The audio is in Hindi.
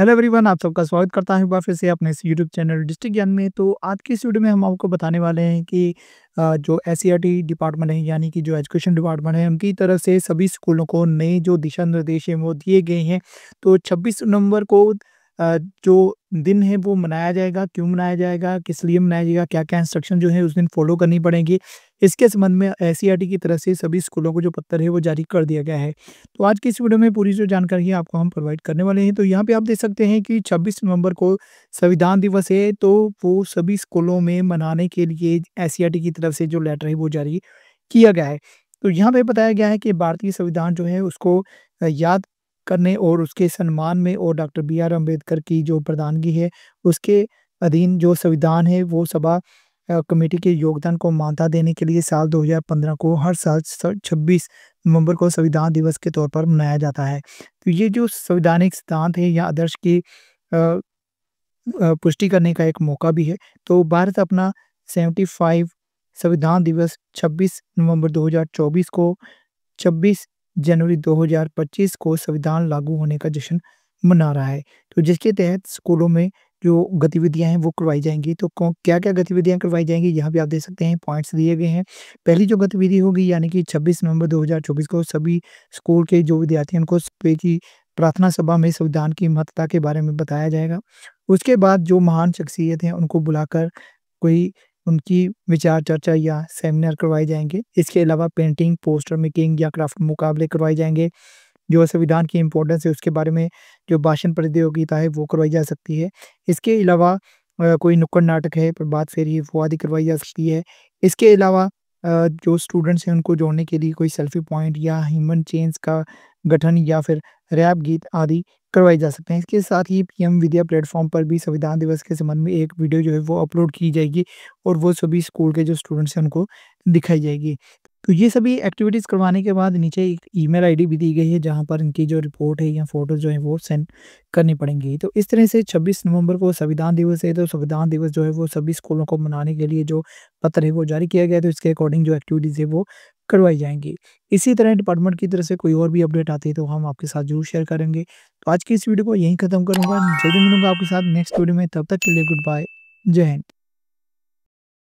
हेलो एवरीवन आप सबका स्वागत करता हूं एक बार फिर से अपने इस यूट्यूब चैनल डिस्ट्रिक्ट ज्ञान में तो आज की इस वीडियो में हम आपको बताने वाले हैं कि जो एस e डिपार्टमेंट है यानी कि जो एजुकेशन डिपार्टमेंट है उनकी तरफ से सभी स्कूलों को नए जो दिशा निर्देश हैं वो दिए गए हैं तो छब्बीस नवंबर को जो दिन है वो मनाया जाएगा क्यों मनाया जाएगा किस लिए मनाया जाएगा क्या क्या इंस्ट्रक्शन जो है उस दिन फॉलो करनी पड़ेगी इसके संबंध में एस e की तरफ से सभी स्कूलों को जो पत्थर है वो जारी कर दिया गया है तो आज की इस वीडियो में पूरी जो जानकारी है आपको हम प्रोवाइड करने वाले हैं तो यहाँ पे आप देख सकते हैं कि 26 नवंबर को संविधान दिवस है तो वो सभी स्कूलों में मनाने के लिए एस e की तरफ से जो लेटर है वो जारी किया गया है तो यहाँ पे बताया गया है कि भारतीय संविधान जो है उसको याद करने और उसके सम्मान में और डॉक्टर बी आर अम्बेडकर की जो प्रधानगी है उसके अधीन जो संविधान है वो सभा कमेटी के योगदान को मान्यता देने के लिए साल 2015 को हर साल 26 नवंबर को संविधान दिवस के तौर पर मनाया जाता है तो ये जो संविधानिक सिद्धांत है या आदर्श की पुष्टि करने का एक मौका भी है तो भारत अपना 75 संविधान दिवस 26 नवंबर 2024 को 26 जनवरी 2025 को संविधान लागू होने का जश्न मना रहा है तो जिसके तहत स्कूलों में जो गतिविधियां हैं वो करवाई जाएंगी तो क्या क्या गतिविधियां करवाई जाएंगी यहाँ भी आप देख सकते हैं पॉइंट्स दिए गए हैं पहली जो गतिविधि होगी यानी कि 26 नवंबर 2024 को सभी स्कूल के जो विद्यार्थी उनको की प्रार्थना सभा में संविधान की महत्ता के बारे में बताया जाएगा उसके बाद जो महान शख्सियत हैं उनको बुलाकर कोई उनकी विचार चर्चा या सेमिनार करवाए जाएंगे इसके अलावा पेंटिंग पोस्टर मेकिंग या क्राफ्ट मुकाबले करवाए जाएंगे जो संविधान की इम्पोर्टेंस है उसके बारे में जो भाषण प्रतियोगिता है वो करवाई जा सकती है इसके अलावा कोई नुक्कड़ नाटक है प्रभात फेरी वो आदि करवाई जा सकती है इसके अलावा जो स्टूडेंट्स हैं उनको जोड़ने के लिए कोई सेल्फी पॉइंट या ह्यूमन चेंज का गठन या फिर रैप गीत आदि करवाई जा सकते हैं इसके साथ ही पीएम विद्या प्लेटफॉर्म पर भी संविधान दिवस के संबंध में एक वीडियो जो है वो अपलोड की जाएगी और वो सभी स्कूल के जो स्टूडेंट्स हैं उनको दिखाई जाएगी तो ये सभी एक्टिविटीज़ करवाने के बाद नीचे एक ईमेल आईडी भी दी गई है जहाँ पर इनकी जो रिपोर्ट है या फोटो जो है वो सेंड करनी पड़ेंगी तो इस तरह से 26 नवंबर को संविधान दिवस है तो संविधान दिवस जो है वो सभी स्कूलों को मनाने के लिए जो पत्र है वो जारी किया गया तो इसके अकॉर्डिंग जो एक्टिविटीज़ है वो करवाई जाएंगी इसी तरह डिपार्टमेंट की तरफ से कोई और भी अपडेट आती है तो हम आपके साथ जरूर शेयर करेंगे तो आज की इस वीडियो को यहीं खत्म करूँगा जल्दी मिलूंगा आपके साथ नेक्स्ट वीडियो में तब तक के लिए गुड बाय जय हिंद